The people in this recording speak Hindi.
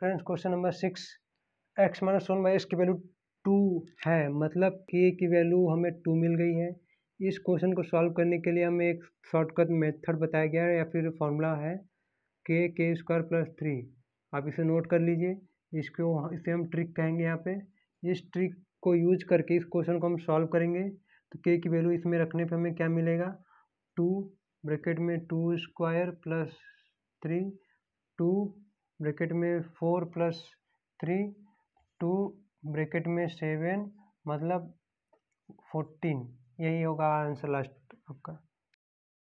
friends question number six x minus one by x की वैल्यू टू है मतलब के की वैल्यू हमें टू मिल गई है इस क्वेश्चन को सॉल्व करने के लिए हमें एक शॉर्टकट मेथड बताया गया है या फिर फॉर्मूला है के के स्क्वायर प्लस थ्री आप इसे नोट कर लीजिए इसको इसे हम ट्रिक कहेंगे यहाँ पे इस ट्रिक को यूज करके इस क्वेश्चन को हम सॉल्व करेंगे तो के की वैल्यू इसमें रखने पर हमें क्या मिलेगा टू ब्रैकेट में two square plus three two bracket में four plus three two bracket में सेवन मतलब फोर्टीन यही होगा आंसर लास्ट आपका